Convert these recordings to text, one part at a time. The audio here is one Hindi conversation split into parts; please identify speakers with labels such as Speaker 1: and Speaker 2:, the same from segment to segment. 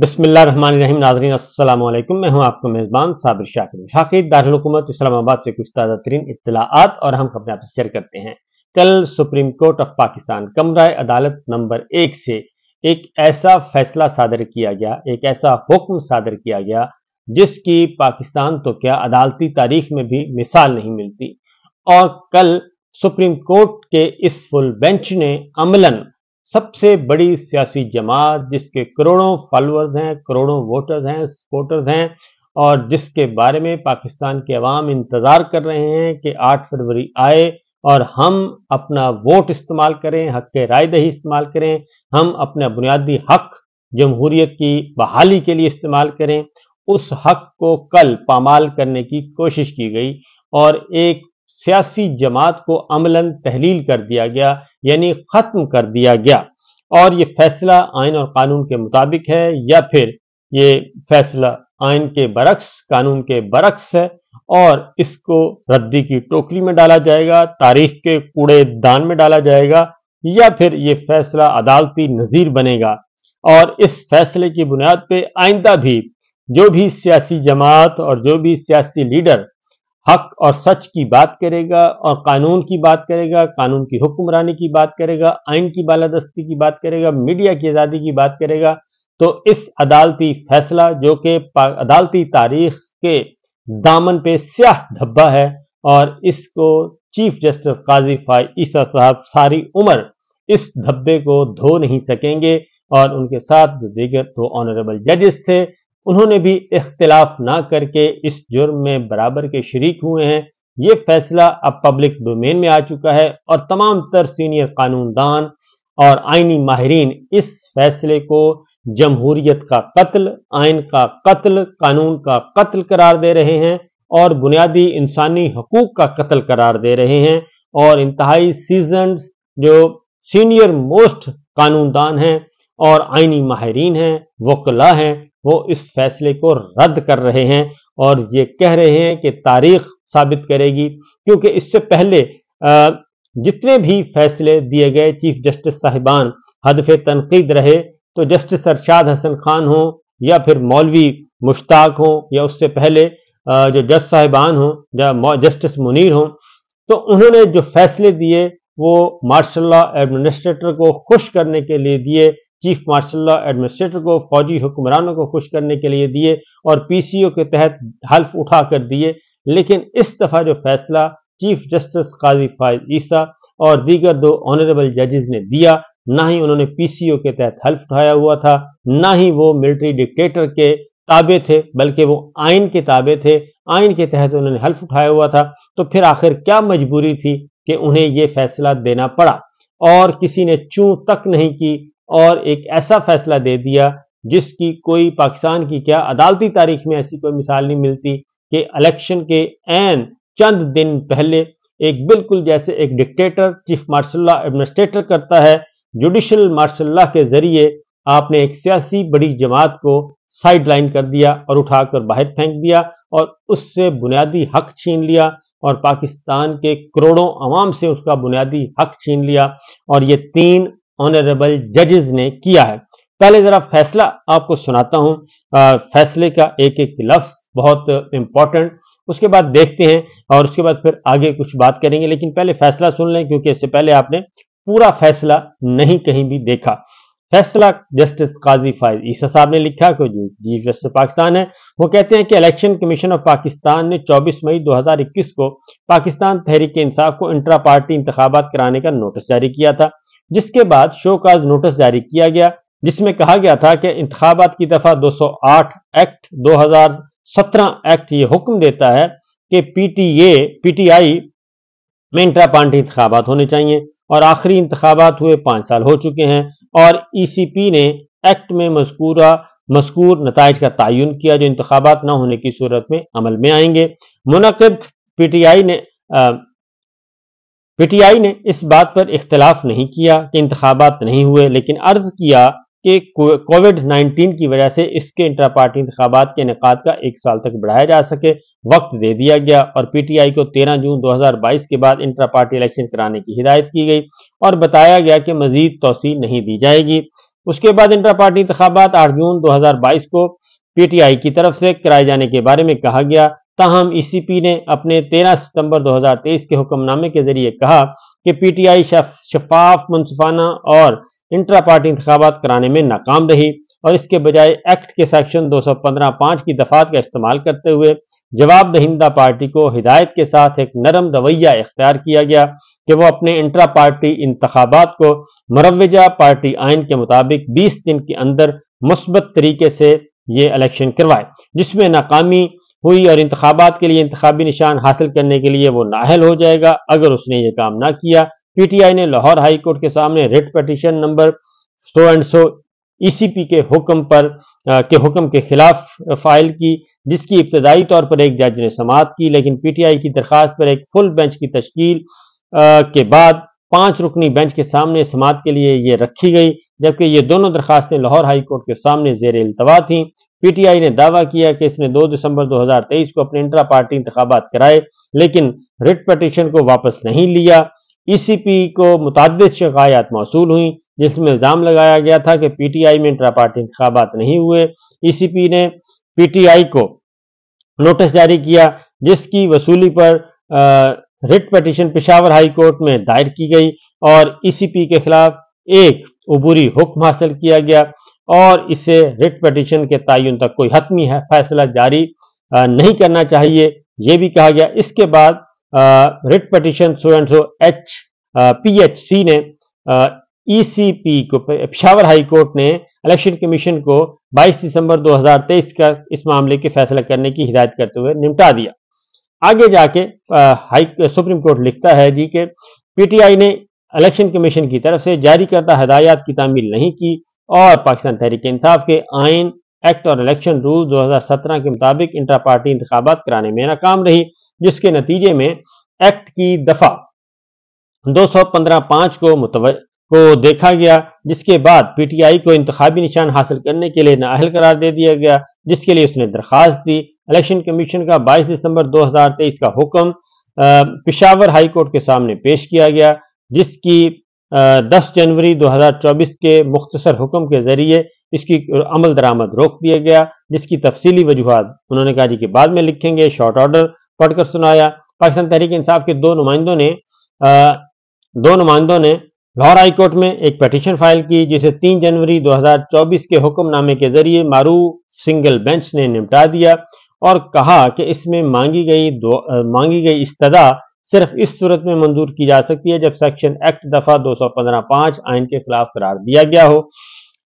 Speaker 1: बसमिल्लाम नाजरीन असलम मैं हूं आपका मेज़बान साबिर शाकिर हाफिज दारकूमत इस्लामाबाद से कुछ ताज़ा तरीन इतलात और हम खबरें आप शेयर करते हैं कल सुप्रीम कोर्ट ऑफ पाकिस्तान कमरा अदालत नंबर एक से एक ऐसा फैसला सादर किया गया एक ऐसा हुक्म सादर किया गया जिसकी पाकिस्तान तो क्या अदालती तारीख में भी मिसाल नहीं मिलती और कल सुप्रीम कोर्ट के इस फुल बेंच ने अमलन सबसे बड़ी सियासी जमात जिसके करोड़ों फॉलोअर्स हैं करोड़ों वोटर्स हैं सपोर्टर्स हैं और जिसके बारे में पाकिस्तान के अवाम इंतज़ार कर रहे हैं कि 8 फरवरी आए और हम अपना वोट इस्तेमाल करें हक के राय दही इस्तेमाल करें हम अपना बुनियादी हक जमहूरियत की बहाली के लिए इस्तेमाल करें उस हक को कल पामाल करने की कोशिश की गई और एक सियासी जमात को अमलन तहलील कर दिया गया यानी खत्म कर दिया गया और ये फैसला आइन और कानून के मुताबिक है या फिर ये फैसला आइन के बरक्स कानून के बरक्स है और इसको रद्दी की टोकरी में डाला जाएगा तारीख के कूड़े दान में डाला जाएगा या फिर ये फैसला अदालती नजीर बनेगा और इस फैसले की बुनियाद पे आइंदा भी जो भी सियासी जमात और जो भी सियासी लीडर हक और सच की बात करेगा और कानून की बात करेगा कानून की हुक्मरानी की बात करेगा आइन की बालादस्ती की बात करेगा मीडिया की आज़ादी की बात करेगा तो इस अदालती फैसला जो कि अदालती तारीख के दामन पे स्याह धब्बा है और इसको चीफ जस्टिस काजी फाई ईसा साहब सारी उम्र इस धब्बे को धो नहीं सकेंगे और उनके साथ जो दीगर दो ऑनरेबल जजेस थे उन्होंने भी इख्तलाफ ना करके इस जुर्म में बराबर के शरीक हुए हैं ये फैसला अब पब्लिक डोमेन में आ चुका है और तमाम तर सीनियर कानूनदान और आइनी माहरीन इस फैसले को जमहूरियत का कत्ल आइन का कत्ल कानून का कत्ल करार दे रहे हैं और बुनियादी इंसानी हकूक का कत्ल करार दे रहे हैं और इंतहाई सीजन जो सीनियर मोस्ट कानूनदान हैं और आइनी माहरीन हैं वकला हैं वो इस फैसले को रद्द कर रहे हैं और ये कह रहे हैं कि तारीख साबित करेगी क्योंकि इससे पहले जितने भी फैसले दिए गए चीफ जस्टिस साहिबान हदफ तनकीद रहे तो जस्टिस अरशाद हसन खान हो या फिर मौलवी मुश्ताक हो या उससे पहले जो जज साहिबान हो या जस्टिस मुनीर हो तो उन्होंने जो फैसले दिए वो मार्शल लॉ एडमिनिस्ट्रेटर को खुश करने के लिए दिए चीफ मार्शल लॉ एडमिनिस्ट्रेटर को फौजी हुक्मरानों को खुश करने के लिए दिए और पीसीओ के तहत हल्फ उठा कर दिए लेकिन इस दफा जो फैसला चीफ जस्टिस काजी फायद ईसा और दीगर दो ऑनरेबल जजेज ने दिया ना ही उन्होंने पीसीओ के तहत हल्फ उठाया हुआ था ना ही वो मिलिट्री डिक्टेटर के ताबे थे बल्कि वो आइन के ताबे थे आइन के तहत उन्होंने हल्फ उठाया हुआ था तो फिर आखिर क्या मजबूरी थी कि उन्हें ये फैसला देना पड़ा और किसी ने चू तक नहीं की और एक ऐसा फैसला दे दिया जिसकी कोई पाकिस्तान की क्या अदालती तारीख में ऐसी कोई मिसाल नहीं मिलती कि इलेक्शन के एन चंद दिन पहले एक बिल्कुल जैसे एक डिक्टेटर चीफ मार्शल एडमिनिस्ट्रेटर करता है जुडिशल मार्शल के जरिए आपने एक सियासी बड़ी जमात को साइडलाइन कर दिया और उठाकर बाहर फेंक दिया और उससे बुनियादी हक छीन लिया और पाकिस्तान के करोड़ों अवाम से उसका बुनियादी हक छीन लिया और ये तीन ऑनरेबल जजेस ने किया है पहले जरा फैसला आपको सुनाता हूं आ, फैसले का एक एक लफ्ज बहुत इंपॉर्टेंट उसके बाद देखते हैं और उसके बाद फिर आगे कुछ बात करेंगे लेकिन पहले फैसला सुन लें क्योंकि इससे पहले आपने पूरा फैसला नहीं कहीं भी देखा फैसला जस्टिस काजी फायज ईसा साहब ने लिखा कि जो चीफ जस्टिस पाकिस्तान है वो कहते हैं कि इलेक्शन कमीशन ऑफ पाकिस्तान ने 24 मई 2021 को पाकिस्तान तहरीक इंसाफ को इंट्रा पार्टी इंतबात कराने का नोटिस जारी किया था जिसके बाद शो काज नोटिस जारी किया गया जिसमें कहा गया था कि इंतबात की दफा 208 एक्ट 2017 एक्ट ये हुक्म देता है कि पीटीए पीटीआई में इंट्रा पार्टी इंतबात होने चाहिए और आखिरी इंतबात हुए पांच साल हो चुके हैं और ई सी पी ने एक्ट में मजकूरा मजकूर नतज का तयन किया जो इंतबात न होने की सूरत में अमल में आएंगे मुनद पी टी आई ने पीटीआई ने इस बात पर इख्तलाफ नहीं किया कि इंतबात नहीं हुए लेकिन अर्ज किया कि कोविड 19 की वजह से इसके इंटरा पार्टी इंतबात के इनका का एक साल तक बढ़ाया जा सके वक्त दे दिया गया और पीटीआई को 13 जून 2022 के बाद इंटरा पार्टी इलेक्शन कराने की हिदायत की गई और बताया गया कि मजीद तोसी नहीं दी जाएगी उसके बाद इंटरा पार्टी इंतबात आठ जून बाईस को पीटीआई की तरफ से कराए जाने के बारे में कहा गया ताहम ईसीपी e ने अपने 13 सितंबर 2023 के हुक्मनामे के जरिए कहा कि पीटीआई शफाफ मनसुफाना और इंट्रा पार्टी इंतबात कराने में नाकाम रही और इसके बजाय एक्ट के सेक्शन 215 पांच की दफात का इस्तेमाल करते हुए जवाब दहिंदा पार्टी को हिदायत के साथ एक नरम रवैया इख्तियार किया गया कि वो अपने इंट्रा पार्टी इंतबात को मरवजा पार्टी आयन के मुताबिक 20 दिन के अंदर मुस्बत तरीके से ये इलेक्शन करवाए जिसमें नाकामी हुई और इंतबात के लिए इंतबी निशान हासिल करने के लिए वो नाहल हो जाएगा अगर उसने ये काम ना किया पीटीआई ने लाहौर हाईकोर्ट के सामने writ petition number so and so ECP के हुक्म पर आ, के हुक्म के खिलाफ फाइल की जिसकी इब्तदाई तौर पर एक जज ने समात की लेकिन पीटीआई की दरखास्त पर एक फुल बेंच की तश्कील आ, के बाद पांच रुकनी बेंच के सामने समात के लिए ये रखी गई जबकि ये दोनों दरखास्तें लाहौर हाईकोर्ट के सामने जेर अल्तवा थी पीटीआई ने दावा किया कि इसने 2 दिसंबर 2023 को अपने इंट्रा पार्टी इंतबात कराए लेकिन रिट पटिशन को वापस नहीं लिया ईसीपी e को मुतद शिकायत मौसू हुई जिसमें इल्ज़ाम लगाया गया था कि पीटीआई में इंट्रा पार्टी इंतबात नहीं हुए ईसीपी e ने पीटीआई को नोटिस जारी किया जिसकी वसूली पर writ petition Peshawar high court में दायर की गई और ईसीपी e के खिलाफ एक अबूरी हुक्म हासिल किया गया और इसे रिट पटिशन के तयन तक कोई हतमी है फैसला जारी नहीं करना चाहिए ये भी कहा गया इसके बाद writ petition so and so H P H C ने ई सी पी को पिशावर हाई कोर्ट ने इलेक्शन कमीशन को 22 दिसंबर 2023 का इस मामले के फैसला करने की हिदायत करते हुए निपटा दिया आगे जाके हाई सुप्रीम कोर्ट लिखता है जी के पीटीआई ने इलेक्शन कमीशन की तरफ से जारी करदा हदायत की तामील नहीं की और पाकिस्तान तहरीक इंसाफ के आइन एक्ट और इलेक्शन रूल 2017 के मुताबिक इंटरा पार्टी इंतबात कराने में नाकाम रही जिसके नतीजे में एक्ट की दफा दो सौ पंद्रह पांच को मुतव को देखा गया जिसके बाद पीटीआई को इंतबी निशान हासिल करने के लिए नाहल करार दे दिया गया जिसके लिए उसने दरखास्त दी इलेक्शन कमीशन का 22 दिसंबर 2023 का हुक्म पिशावर हाई कोर्ट के सामने पेश किया गया जिसकी 10 जनवरी 2024 के मुख्तसर हुक्म के जरिए इसकी अमल दरामद रोक दिया गया जिसकी तफसीली वजूहत उन्होंने कहा जी कि बाद में लिखेंगे शॉर्ट ऑर्डर पढ़कर सुनाया पाकिस्तान तहरीक इंसाफ के दो नुमाइंदों ने आ, दो नुमाइंदों ने लाहौर हाईकोर्ट में एक पटिशन फाइल की जिसे 3 जनवरी 2024 के हुक्मनामे के जरिए मारू सिंगल बेंच ने निपटा दिया और कहा कि इसमें मांगी गई मांगी गई इस्तदा सिर्फ इस सूरत में मंजूर की जा सकती है जब सेक्शन एक्ट दफा दो सौ पंद्रह पांच आइन के खिलाफ करार दिया गया हो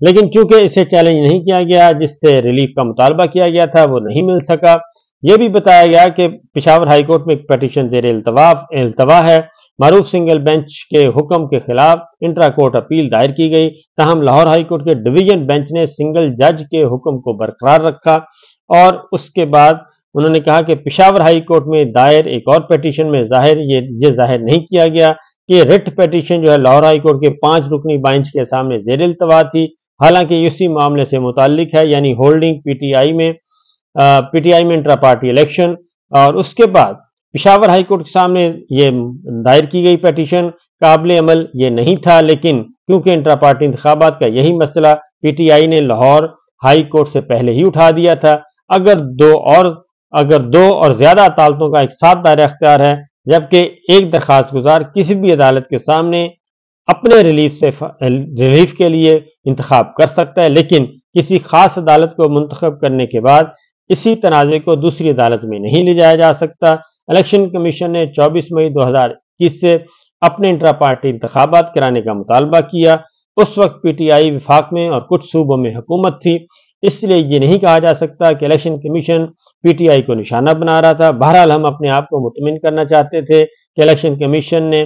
Speaker 1: लेकिन चूंकि इसे चैलेंज नहीं किया गया जिससे रिलीफ का मुतालबा किया गया था वो नहीं मिल सका यह भी बताया गया कि पिशावर हाईकोर्ट में एक पटिशन जेर अल्तवा है मरूफ सिंगल बेंच के हुक्म के खिलाफ इंट्रा कोर्ट अपील दायर की गई तहम लाहौर हाईकोर्ट के डिवीजन बेंच ने सिंगल जज के हुक्म को बरकरार रखा और उसके बाद उन्होंने कहा कि पिशावर हाई कोर्ट में दायर एक और पटिशन में जाहिर ये ये जाहिर नहीं किया गया कि रिट पटिशन जो है लाहौर हाई कोर्ट के पांच रुकनी बैंच के सामने जेर अल्तवा थी हालांकि इसी मामले से मुतलिक है यानी होल्डिंग पीटीआई में पीटीआई में इंट्रा पार्टी इलेक्शन और उसके बाद पिशावर हाई कोर्ट के सामने ये दायर की गई पटिशन काबिल अमल ये नहीं था लेकिन क्योंकि इंट्रा पार्टी इंतबात का यही मसला पीटीआई ने लाहौर हाई कोर्ट से पहले ही उठा दिया था अगर दो और अगर दो और ज्यादा अदालतों का एक साथ दायरा अख्तियार है जबकि एक दरख्वास्त गुजार किसी भी अदालत के सामने अपने रिलीफ से रिलीफ के लिए इंतखब कर सकता है लेकिन किसी खास अदालत को मंतखब करने के बाद इसी तनाज़े को दूसरी अदालत में नहीं ले जाया जा सकता इलेक्शन कमीशन ने 24 मई 2021 से अपने इंटरा पार्टी इंतबात कराने का मुतालबा किया उस वक्त पीटीआई विफाक में और कुछ सूबों में हुकूमत थी इसलिए ये नहीं कहा जा सकता कि इलेक्शन कमीशन पीटीआई को निशाना बना रहा था बहरहाल हम अपने आप को मुतमिन करना चाहते थे कि इलेक्शन कमीशन ने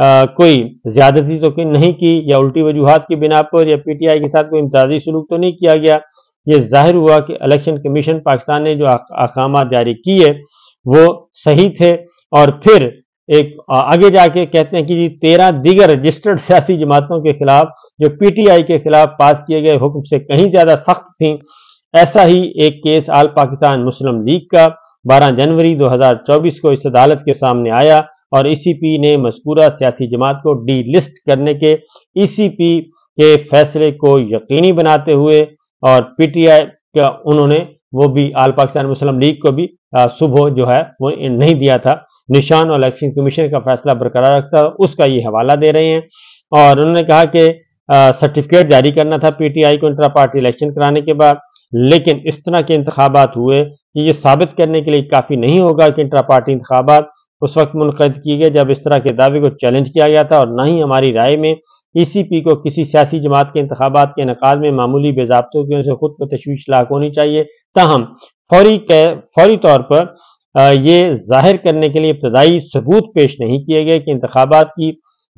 Speaker 1: आ, कोई ज्यादती तो नहीं की या उल्टी वजूहत की बिना पर या पीटीआई के साथ कोई इम्ताजी सलूक तो नहीं किया गया ये जाहिर हुआ कि इलेक्शन कमीशन पाकिस्तान ने जो अकाम जारी किए वो सही थे और फिर एक आगे जाके कहते हैं कि जी तेरह दीगर रजिस्टर्ड सियासी जमातों के खिलाफ जो पीटीआई के खिलाफ पास किए गए हुक्म से कहीं ज्यादा सख्त थी ऐसा ही एक case All Pakistan Muslim League का 12 जनवरी 2024 को इस अदालत के सामने आया और ईसीपी e ने मजकूरा सियासी जमात को डी लिस्ट करने के ईसीपी e के फैसले को यकीनी बनाते हुए और पीटीआई का उन्होंने वो भी आल पाकिस्तान मुस्लिम लीग को भी सुबह जो है वो नहीं दिया था निशान और इलेक्शन कमीशन का फैसला बरकरार रखता है उसका ये हवाला दे रहे हैं और उन्होंने कहा कि सर्टिफिकेट जारी करना था पीटीआई को इंटरा पार्टी इलेक्शन कराने के बाद लेकिन इस तरह के इंतबात हुए कि ये साबित करने के लिए काफ़ी नहीं होगा कि इंटरा पार्टी इंतबात उस वक्त मुनद किए गए जब इस तरह के दावे को चैलेंज किया गया था और ना ही हमारी राय में ई सी पी को किसी सियासी जमात के इंतबात के इनका में मामूली बेजाबतों की खुद को तशवीश लाक होनी चाहिए ताहम फौरी के फौरी तौर पर ये जाहिर करने के लिए इब्तदाई सबूत पेश नहीं किए गए कि इंतबात की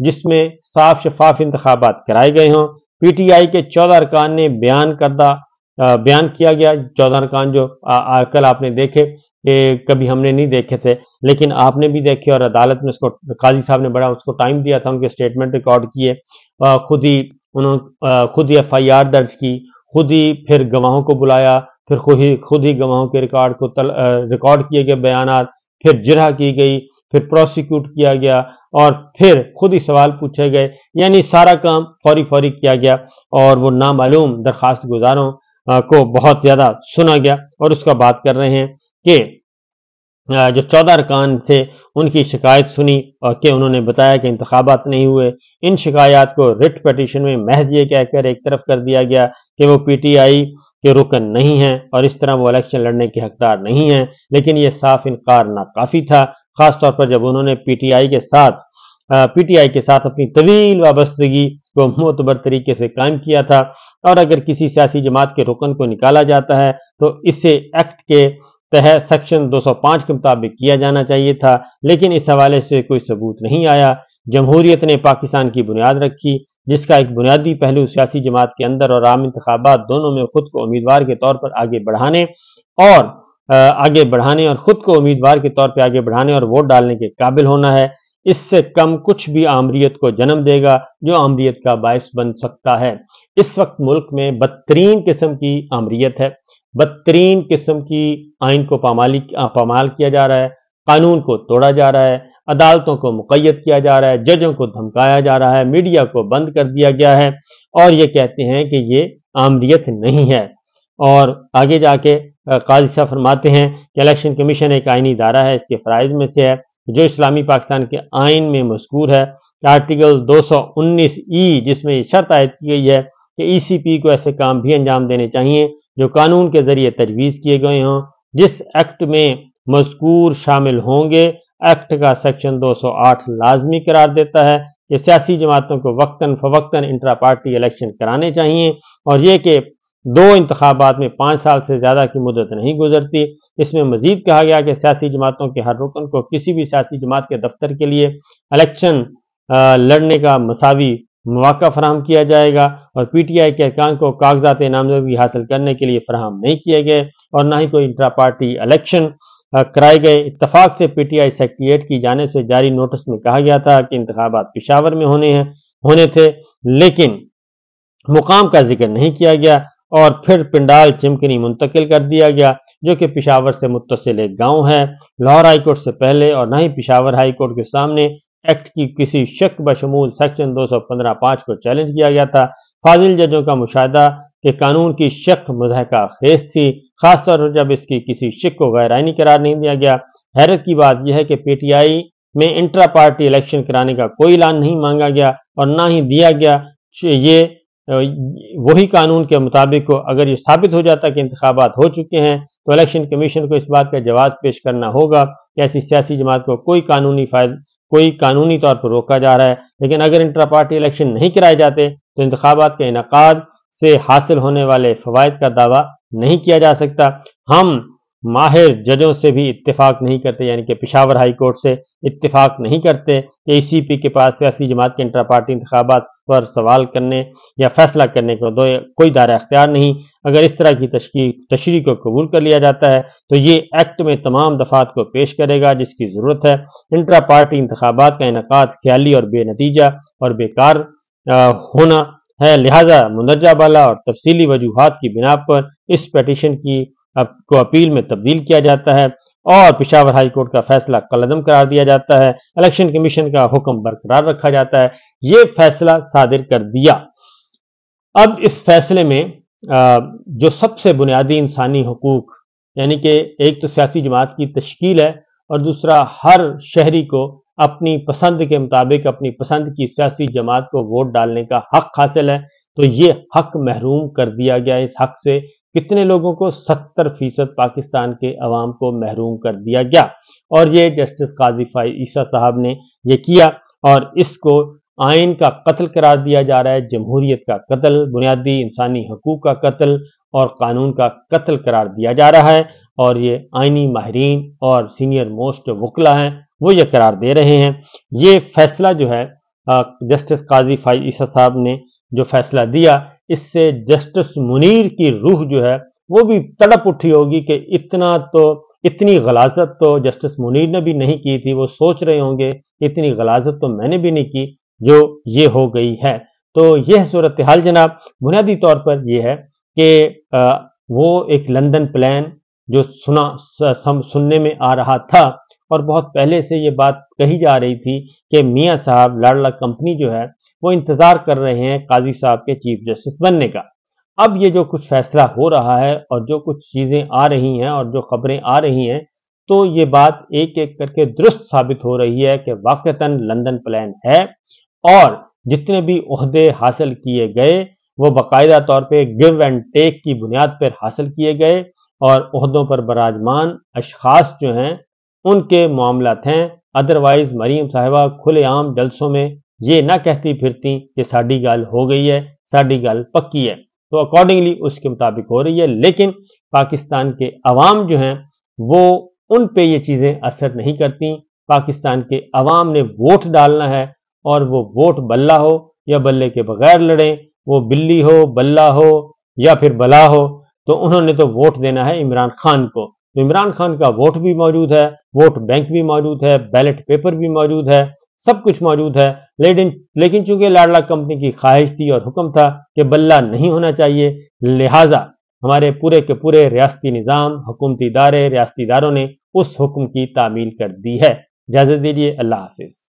Speaker 1: जिसमें साफ शफाफ इंतबात कराए गए हों पी टी आई के चौदह अरकान ने बयान करदा बयान किया गया चौदह अरकान जो कल आपने देखे ए, कभी हमने नहीं देखे थे लेकिन आपने भी देखे और अदालत में उसको काजी साहब ने बड़ा उसको टाइम दिया था उनके स्टेटमेंट रिकॉर्ड किए खुद ही उन्होंने खुद ही एफ आई आर दर्ज की खुद ही फिर गवाहों को बुलाया फिर खुद ही खुद ही गवाहों के रिकॉर्ड को तल, रिकॉर्ड किए गए बयान फिर जिरा की गई फिर प्रोसिक्यूट किया गया और फिर खुद ही सवाल पूछे गए यानी सारा काम फौरी फौरी किया गया और वो नामालूम दरखास्त गुजारों को बहुत ज़्यादा सुना गया और उसका बात कर रहे हैं कि हाँ, जो चौदह अरकान थे उनकी शिकायत सुनी और के उन्होंने बताया कि इंतबात नहीं हुए इन शिकायत को रिट पटिशन में महज ये कहकर एक तरफ कर दिया गया कि वो पी टी आई के रुकन नहीं है और इस तरह वो इलेक्शन लड़ने के हकदार नहीं है लेकिन ये साफ इनकार नाकाफी था खासतौर पर जब उन्होंने पी टी आई के साथ पी टी आई के साथ अपनी तवील वाबस्तगी को मोतबर तरीके से कायम किया था और अगर किसी सियासी जमात के रुकन को निकाला जाता है तो इसे एक्ट के तहत सेक्शन 205 के मुताबिक किया जाना चाहिए था लेकिन इस हवाले से कोई सबूत नहीं आया जमहूरियत ने पाकिस्तान की बुनियाद रखी जिसका एक बुनियादी पहलू सियासी जमात के अंदर और आम इंतबात दोनों में खुद को उम्मीदवार के तौर पर आगे बढ़ाने और आगे बढ़ाने और खुद को उम्मीदवार के तौर पर आगे बढ़ाने और वोट डालने के काबिल होना है इससे कम कुछ भी आमरीत को जन्म देगा जो आमरीत का बायस बन सकता है इस वक्त मुल्क में बदतरीन किस्म की आमरीत है बदतरीन किस्म की आइन को पामाली पामाल किया जा रहा है कानून को तोड़ा जा रहा है अदालतों को मुकैद किया जा रहा है जजों को धमकाया जा रहा है मीडिया को बंद कर दिया गया है और ये कहते हैं कि ये आमरीत नहीं है और आगे जाके काजी साहब फरमाते हैं कि इलेक्शन कमीशन एक आइनी इदारा है इसके फ़राइज में से है जो इस्लामी पाकिस्तान के आइन में मशकूर है आर्टिकल दो सौ उन्नीस ई जिसमें शर्त आयद की गई है कि ईसीपी e को ऐसे काम भी अंजाम देने चाहिए जो कानून के जरिए तजवीज़ किए गए हों जिस एक्ट में मजकूर शामिल होंगे एक्ट का सेक्शन 208 लाजमी करार देता है कि सियासी जमातों को वक्ता फवक्ता इंट्रा पार्टी इलेक्शन कराने चाहिए और ये कि दो इंतबात में पाँच साल से ज़्यादा की मुदत नहीं गुजरती इसमें मजीद कहा गया कि सियासी जमातों के हर रुकन को किसी भी सियासी जमात के दफ्तर के लिए इलेक्शन लड़ने का मसावी मौका फराम किया जाएगा और आई के अहकाम को कागजात नामजदगी हासिल करने के लिए फराम नहीं किए गए और ना ही कोई इंट्रा पार्टी इलेक्शन कराए गए इतफाक से पी टी आई सेक्रट्रिएट की जानेब से जारी नोटिस में कहा गया था कि इंतबात पिशावर में होने हैं होने थे लेकिन मुकाम का जिक्र नहीं किया गया और फिर पिंडाल चिमकनी मुंतकिल कर दिया गया जो कि पिशावर से मुतसिल एक गांव है लाहौर हाईकोर्ट से पहले और ना ही पिशावर हाईकोर्ट के सामने एक्ट की किसी शक बशमूल सेक्शन दो सौ पंद्रह पांच को चैलेंज किया गया था फाजिल जजों का मुशाह कि कानून की शक मुजहका खेज थी खासतौर पर जब इसकी किसी शक को गैरानी करार नहीं दिया गया हैरत की बात यह है कि पीटीआई में इंट्रा पार्टी इलेक्शन कराने का कोई ऐलान नहीं मांगा गया और ना ही दिया गया ये वही कानून के मुताबिक को अगर ये साबित हो जाता कि इंतबात हो चुके हैं तो इलेक्शन कमीशन को इस बात का जवाब पेश करना होगा कि ऐसी सियासी जमात को कोई कानूनी फायदा कोई कानूनी तौर पर रोका जा रहा है लेकिन अगर इंट्रा पार्टी इलेक्शन नहीं कराए जाते तो इंतबात के इनका से हासिल होने वाले फवायद का दावा नहीं किया जा सकता हम माहिर जजों से भी इत्तेफाक नहीं करते यानी कि पिशावर हाई कोर्ट से इत्तेफाक नहीं करते कि सी पी के पास सियासी जमात के इंटरा पार्टी इंतबात पर सवाल करने या फैसला करने को दो कोई दायरा अख्तियार नहीं अगर इस तरह की तशकी तशरी को कबूल कर लिया जाता है तो ये एक्ट में तमाम दफात को पेश करेगा जिसकी ज़रूरत है इंटरा पार्टी इंतबात का इनका ख्याली और बेनतीजा और बेकार होना है लिहाजा मुंदरजा बाला और तफसीली वजूहत की बिना पर इस पटिशन की को अपील में तब्दील किया जाता है और पिशावर हाई कोर्ट का फैसला कलदम करार दिया जाता है इलेक्शन कमीशन का हुक्म बरकरार रखा जाता है ये फैसला सादिर कर दिया अब इस फैसले में जो सबसे बुनियादी इंसानी हकूक यानी कि एक तो सियासी जमात की तश्कील है और दूसरा हर शहरी को अपनी पसंद के मुताबिक अपनी पसंद की सियासी जमात को वोट डालने का हक हासिल है तो ये हक महरूम कर दिया गया इस हक से कितने लोगों को 70 फीसद पाकिस्तान के अवाम को महरूम कर दिया गया और ये जस्टिस काजी फाई ईसा साहब ने ये किया और इसको आइन का कत्ल करार दिया जा रहा है जमहूरियत का कत्ल बुनियादी इंसानी हकूक का कत्ल और कानून का कत्ल करार दिया जा रहा है और ये आइनी माहरीन और सीनियर मोस्ट वकला हैं वो ये करार दे रहे हैं ये फैसला जो है जस्टिस काजी फाई ईसा साहब ने जो फैसला दिया इससे जस्टिस मुनीर की रूह जो है वो भी तड़प उठी होगी कि इतना तो इतनी गलाजत तो जस्टिस मुनीर ने भी नहीं की थी वो सोच रहे होंगे इतनी गलाजत तो मैंने भी नहीं की जो ये हो गई है तो यह सूरत हाल जनाब बुनियादी तौर पर यह है कि वो एक लंदन प्लान जो सुना सुनने में आ रहा था और बहुत पहले से ये बात कही जा रही थी कि मियाँ साहब लाडला कंपनी जो है वो इंतजार कर रहे हैं काजी साहब के चीफ जस्टिस बनने का अब ये जो कुछ फैसला हो रहा है और जो कुछ चीजें आ रही हैं और जो खबरें आ रही हैं तो ये बात एक एक करके दुरुस्त साबित हो रही है कि वाक़ता लंदन प्लान है और जितने भी अहदे हासिल किए गए वो बाकायदा तौर पे गिव एंड टेक की बुनियाद पर हासिल किए गए और अहदों पर बराजमान अशखास जो हैं उनके मामला हैं अदरवाइज मरीम साहिबा खुलेआम जलसों में ये ना कहती फिरती कि साड़ी गल हो गई है साड़ी गल पक्की है तो अकॉर्डिंगली उसके मुताबिक हो रही है लेकिन पाकिस्तान के अवाम जो हैं वो उन पे ये चीज़ें असर नहीं करती पाकिस्तान के अवाम ने वोट डालना है और वो वोट बल्ला हो या बल्ले के बगैर लड़ें वो बिल्ली हो बल्ला हो या फिर बला हो तो उन्होंने तो वोट देना है इमरान खान को तो इमरान खान का वोट भी मौजूद है वोट बैंक भी मौजूद है बैलेट पेपर भी मौजूद है सब कुछ मौजूद है लेकिन लेकिन चूंकि लाडला कंपनी की ख्वाहिश थी और हुक्म था कि बल्ला नहीं होना चाहिए लिहाजा हमारे पूरे के पूरे रियाती निज़ाम हुकूमती इदारे रियासती इदारों ने उस हुक्म की तामील कर दी है इजाज़त दीजिए अल्लाह हाफिज़